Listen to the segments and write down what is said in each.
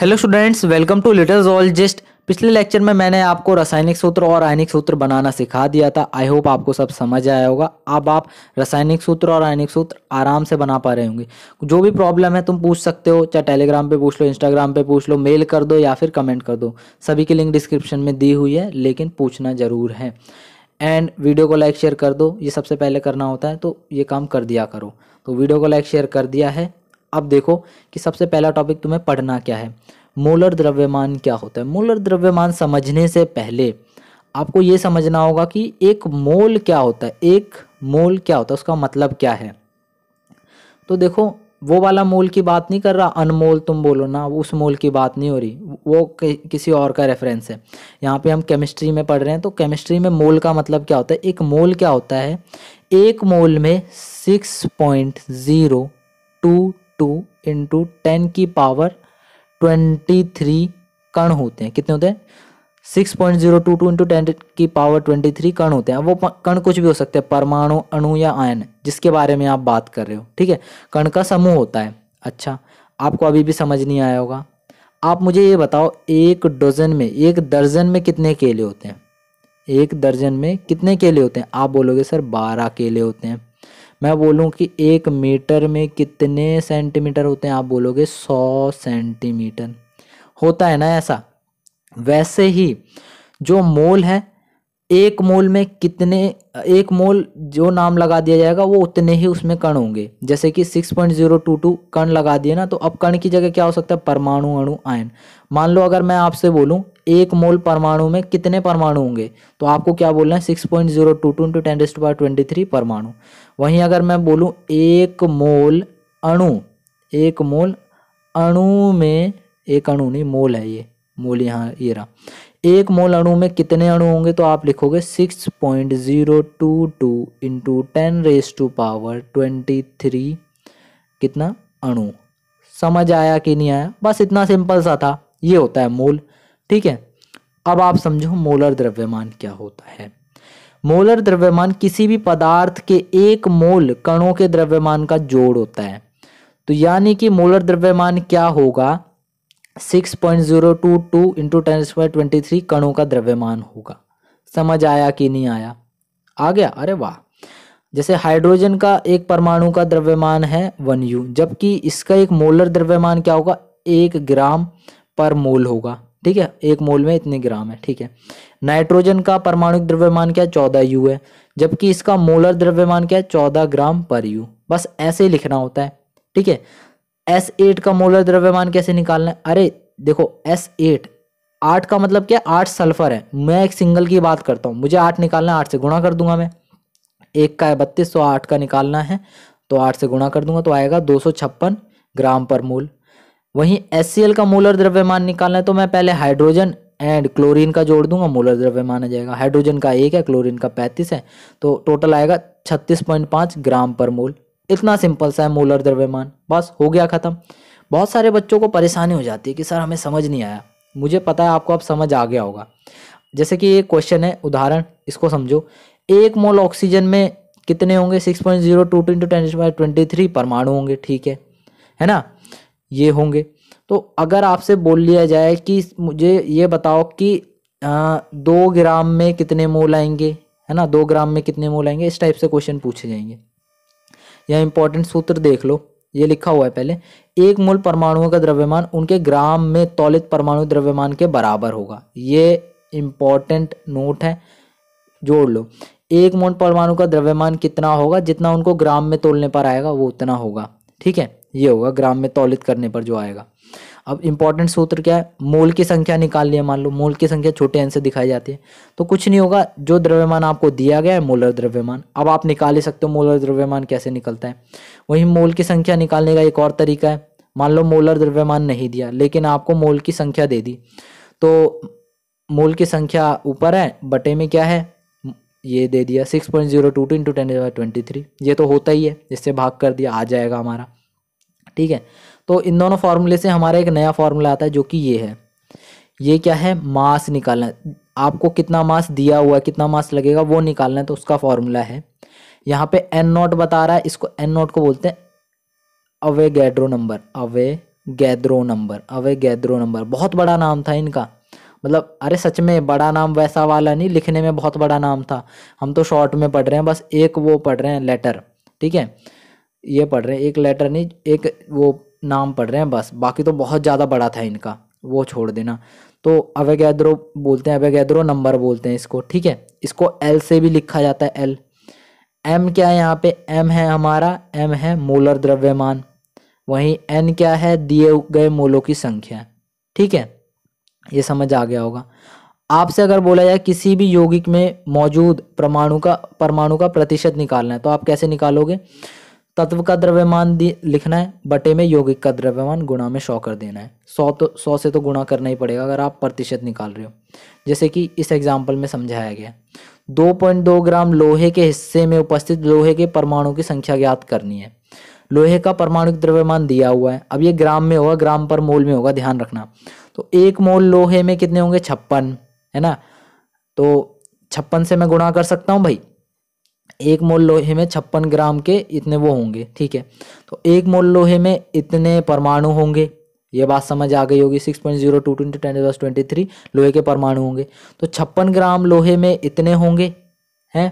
hello students welcome to little all gist पिछले lecture में मैंने आपको रासायनिक सूत्र और आयनिक सूत्र बनाना सिखा दिया था आई होप आपको सब समझ आया होगा अब आप रासायनिक सूत्र और आयनिक सूत्र आराम से बना पा रहे होंगे जो भी प्रॉब्लम है तुम पूछ सकते हो चाहे टेलीग्राम पे पूछ लो इंस्टाग्राम पे पूछ लो मेल कर दो या फिर कमेंट कर दो सभी की लिंक डिस्क्रिप्शन में दी हुई है लेकिन पूछना ज़रूर है एंड वीडियो को लाइक शेयर कर दो ये सबसे पहले करना होता है तो ये काम कर दिया करो तो वीडियो को लाइक शेयर कर दिया है अब देखो कि सबसे पहला टॉपिक तुम्हें पढ़ना क्या है मोलर द्रव्यमान क्या होता है मोलर द्रव्यमान समझने से पहले आपको ये समझना होगा कि एक मोल क्या होता है एक मोल क्या होता है उसका मतलब क्या है तो देखो वो वाला मोल की बात नहीं कर रहा अनमोल तुम बोलो ना उस मोल की बात नहीं हो रही वो कि, किसी और का रेफरेंस है यहाँ पे हम केमिस्ट्री में पढ़ रहे हैं तो केमिस्ट्री में मोल का मतलब क्या होता है एक मोल क्या होता है एक मोल में six point zero two two into ten की पावर ट्वेंटी थ्री कण होते हैं कितने होते हैं six point zero two two into ten की पावर ट्वेंटी थ्री कण होते हैं वो कण कुछ भी हो सकते हैं परमाणु अणु या आयन जिसके बारे में आप बात कर रहे हो ठीक है कण का समूह होता है अच्छा आपको अभी भी समझ नहीं आया होगा आप मुझे ये बताओ एक डजन में एक दर्जन में कितने केले होते हैं एक दर्जन में कितने केले होते हैं आप बोलोगे सर बारह केले होते हैं मैं बोलूँ कि एक मीटर में कितने सेंटीमीटर होते हैं आप बोलोगे सौ सेंटीमीटर होता है ना ऐसा वैसे ही जो मोल है एक मोल में कितने एक मोल जो नाम लगा दिया जाएगा वो उतने ही उसमें कण होंगे जैसे कि 6.022 कण लगा दिए ना तो अब कण की जगह क्या हो सकता है परमाणु अणु आयन मान लो अगर मैं आपसे बोलूं एक मोल परमाणु में कितने परमाणु होंगे तो आपको क्या बोलना है six point zero two two into ten twenty three परमाणु वहीं अगर मैं बोलूँ एक मोल अणु एक मोल अणु में एक अणु नहीं मोल है ये मोल यहाँ ये रहा एक मोल अणु में कितने अणु होंगे तो आप लिखोगे six point zero two two into ten raise to power twenty three कितना अणु समझ आया कि नहीं आया बस इतना सिंपल सा था ये होता है मोल ठीक है अब आप समझो मोलर द्रव्यमान क्या होता है मोलर द्रव्यमान किसी भी पदार्थ के एक मोल कणों के द्रव्यमान का जोड़ होता है तो यानी कि मोलर द्रव्यमान क्या होगा 6.022 point zero two two into ten twenty three कणों का द्रव्यमान होगा समझ आया कि नहीं आया आ गया अरे वाह जैसे हाइड्रोजन का एक परमाणु का द्रव्यमान है वन यू जबकि इसका एक मोलर द्रव्यमान क्या होगा एक ग्राम पर मोल होगा ठीक है एक मोल में इतने ग्राम है ठीक है नाइट्रोजन का परमाणु द्रव्यमान क्या है चौदह यू है जबकि इसका मोलर द्रव्यमान क्या है चौदह ग्राम पर यू बस ऐसे लिखना होता है ठीक है एस एट का मोलर द्रव्यमान कैसे निकालना है अरे देखो एस एट आठ का मतलब क्या आठ सल्फर है मैं एक सिंगल की बात करता हूँ मुझे आठ निकालना है आठ से गुणा कर दूंगा मैं एक का है बत्तीस सौ आठ का निकालना है तो आठ से गुणा कर दूंगा तो आएगा दो सौ छप्पन ग्राम पर मोल वहीं एस का मोलर द्रव्यमान निकालना है तो मैं पहले हाइड्रोजन एंड क्लोरीन का जोड़ दूंगा मोलर द्रव्यमान आ जाएगा हाइड्रोजन का एक है क्लोरीन का पैंतीस है तो टोटल आएगा छत्तीस पॉइंट पाँच ग्राम पर मोल इतना सिंपल सा है मोलर द्रव्यमान बस हो गया ख़त्म बहुत सारे बच्चों को परेशानी हो जाती है कि सर हमें समझ नहीं आया मुझे पता है आपको अब समझ आ गया होगा जैसे कि एक क्वेश्चन है उदाहरण इसको समझो एक मोल ऑक्सीजन में कितने होंगे six point zero two two into ten twenty three परमाणु होंगे ठीक है है ना ये होंगे तो अगर आपसे बोल लिया जाए कि मुझे ये बताओ कि आ, दो ग्राम में कितने मोल आएंगे है ना दो ग्राम में कितने मोल आएंगे इस टाइप से क्वेश्चन पूछे जाएंगे यह इंपॉर्टेंट सूत्र देख लो ये लिखा हुआ है पहले एक मोल परमाणुओं का द्रव्यमान उनके ग्राम में तौलित परमाणु द्रव्यमान के बराबर होगा ये इंपॉर्टेंट नोट है जोड़ लो एक मोल परमाणु का द्रव्यमान कितना होगा जितना उनको ग्राम में तोलने पर आएगा वो उतना होगा ठीक है ये होगा ग्राम में तौलित करने पर जो आएगा अब इंपॉर्टेंट सूत्र क्या है मोल की संख्या निकाल लिया मान लो मोल की संख्या छोटे अंश से दिखाई जाती है तो कुछ नहीं होगा जो द्रव्यमान आपको दिया गया है मोलर द्रव्यमान अब आप निकाल ही सकते हो मोलर द्रव्यमान कैसे निकलता है वहीं मोल की संख्या निकालने का एक और तरीका है मान लो मोलर द्रव्यमान नहीं दिया लेकिन आपको मोल की संख्या दे दी तो मोल की संख्या ऊपर है बटे में क्या है ये दे दिया six point zero two two into ten twenty three ये तो होता ही है इससे भाग कर दिया आ जाएगा हमारा ठीक है तो इन दोनों फार्मूले से हमारा एक नया फार्मूला आता है जो कि ये है ये क्या है मास निकालना आपको कितना मास दिया हुआ है कितना मास लगेगा वो निकालना है तो उसका फार्मूला है यहाँ पे एन नॉट बता रहा है इसको एन नॉट को बोलते हैं Avogadro number Avogadro number Avogadro number बहुत बड़ा नाम था इनका मतलब अरे सच में बड़ा नाम वैसा वाला नहीं लिखने में बहुत बड़ा नाम था हम तो शॉर्ट में पढ़ रहे हैं बस एक वो पढ़ रहे हैं लेटर ठीक है ये पढ़ रहे हैं एक लेटर नहीं एक वो नाम पढ़ रहे हैं बस बाकी तो बहुत ज़्यादा बड़ा था इनका वो छोड़ देना तो अवैगैद्रो बोलते हैं अवैगैद्रो नंबर बोलते हैं इसको ठीक है इसको एल से भी लिखा जाता है एल एम क्या है यहाँ पे एम है हमारा एम है मोलर द्रव्यमान वहीं एन क्या है दिए गए मोलों की संख्या ठीक है ये समझ आ गया होगा आपसे अगर बोला जाए किसी भी यौगिक में मौजूद परमाणु का परमाणु का प्रतिशत निकालना है तो आप कैसे निकालोगे तत्व का द्रव्यमान लिखना है बटे में यौगिक का द्रव्यमान गुणा में सौ कर देना है सौ तो सौ से तो गुणा करना ही पड़ेगा अगर आप प्रतिशत निकाल रहे हो जैसे कि इस एग्जाम्पल में समझाया गया दो पॉइंट दो ग्राम लोहे के हिस्से में उपस्थित लोहे के परमाणु की संख्या ज्ञात करनी है लोहे का परमाणुक द्रव्यमान दिया हुआ है अब ये ग्राम में होगा ग्राम पर मोल में होगा ध्यान रखना तो एक मोल लोहे में कितने होंगे छप्पन है ना तो छप्पन से मैं गुणा कर सकता हूँ भाई एक मोल लोहे में छप्पन ग्राम के इतने वो होंगे ठीक है तो एक मोल लोहे में इतने परमाणु होंगे ये बात समझ आ गई होगी six point zero two twenty ten plus twenty three लोहे के परमाणु होंगे तो छप्पन ग्राम लोहे में इतने होंगे हैं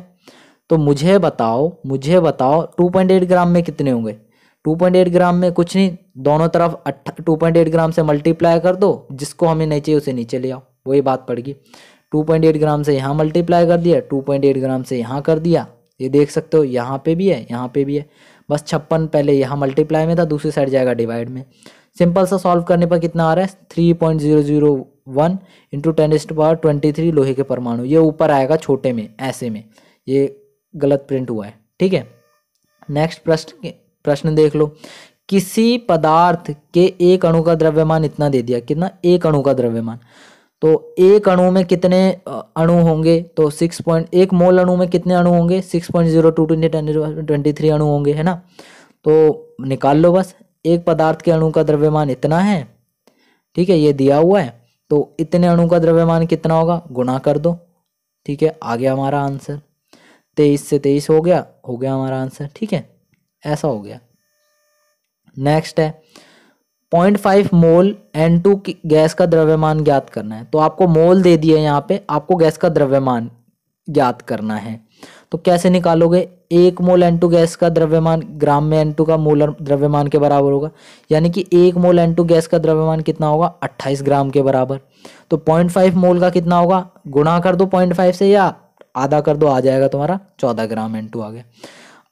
तो मुझे बताओ मुझे बताओ टू पॉइंट एट ग्राम में कितने होंगे टू पॉइंट एट ग्राम में कुछ नहीं दोनों तरफ अट्ठा टू पॉइंट एट ग्राम से मल्टीप्लाई कर दो जिसको हमें नहीं चाहिए उसे नीचे ले आओ वही बात पड़ेगी टू पॉइंट एट ग्राम से यहाँ मल्टीप्लाई कर दिया टू पॉइंट एट ग्राम से यहाँ कर दिया ये देख सकते हो यहाँ पे भी है यहाँ पे भी है बस छप्पन पहले यहाँ मल्टीप्लाई में था दूसरी साइड जाएगा डिवाइड में सिंपल सा सॉल्व करने पर कितना आ रहा है three point zero zero one into ten इस्ट पावर ट्वेंटी थ्री लोहे के परमाणु ये ऊपर आएगा छोटे में ऐसे में ये गलत प्रिंट हुआ है ठीक है नेक्स्ट प्रश्न प्रश्न देख लो किसी पदार्थ के एक अणु का द्रव्यमान इतना दे दिया कितना एक अणु का द्रव्यमान तो एक अणु में कितने अणु होंगे तो सिक्स पॉइंट एक मोल अणु में कितने अणु होंगे six point zero two twenty twenty three अणु होंगे है ना तो निकाल लो बस एक पदार्थ के अणु का द्रव्यमान इतना है ठीक है ये दिया हुआ है तो इतने अणु का द्रव्यमान कितना होगा गुणा कर दो ठीक है आ गया हमारा आंसर तेईस से तेईस हो गया हो गया हमारा आंसर ठीक है ऐसा हो गया नेक्स्ट है point five mole N two gas का द्रव्यमान ज्ञात करना है तो आपको मोल दे दिया यहाँ पे आपको गैस का द्रव्यमान ज्ञात करना है तो कैसे निकालोगे एक मोल एन टू गैस का द्रव्यमान ग्राम में एन टू का मोलर द्रव्यमान के बराबर होगा यानी कि एक मोल एन टू गैस का द्रव्यमान कितना होगा अट्ठाईस ग्राम के बराबर तो पॉइंट फाइव मोल का कितना होगा गुणा कर दो पॉइंट फाइव से या आधा कर दो आ जाएगा तुम्हारा चौदह ग्राम एन टू आ गया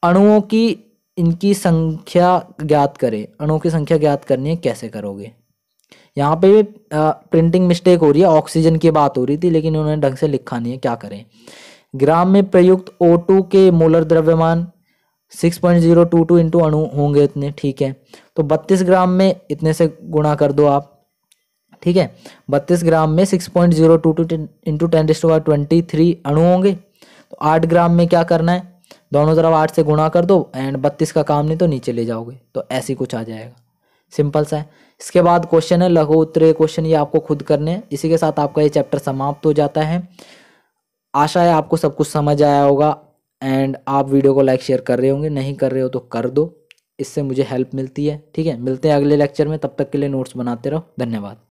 अणुओं की इनकी संख्या ज्ञात करें अणु की संख्या ज्ञात करनी है कैसे करोगे यहाँ पे प्रिंटिंग मिस्टेक हो रही है ऑक्सीजन की बात हो रही थी लेकिन उन्होंने ढंग से लिखा नहीं है क्या करें ग्राम में प्रयुक्त O2 के मोलर द्रव्यमान 6.022 point zero two two into अणु होंगे इतने ठीक है तो 32 ग्राम में इतने से गुणा कर दो आप ठीक है 32 ग्राम में 6.022 point zero two two into ten twenty three अणु होंगे तो 8 ग्राम में क्या करना है दोनों तरफ आठ से गुणा कर दो एंड बत्तीस का काम नहीं तो नीचे ले जाओगे तो ऐसे कुछ आ जाएगा सिंपल सा है इसके बाद क्वेश्चन है लघु उत्तरीय क्वेश्चन ये आपको खुद करने हैं इसी के साथ आपका ये चैप्टर समाप्त हो जाता है आशा है आपको सब कुछ समझ आया होगा एंड आप वीडियो को लाइक शेयर कर रहे होंगे नहीं कर रहे हो तो कर दो इससे मुझे हेल्प मिलती है ठीक है मिलते हैं अगले लेक्चर में तब तक के लिए नोट्स बनाते रहो धन्यवाद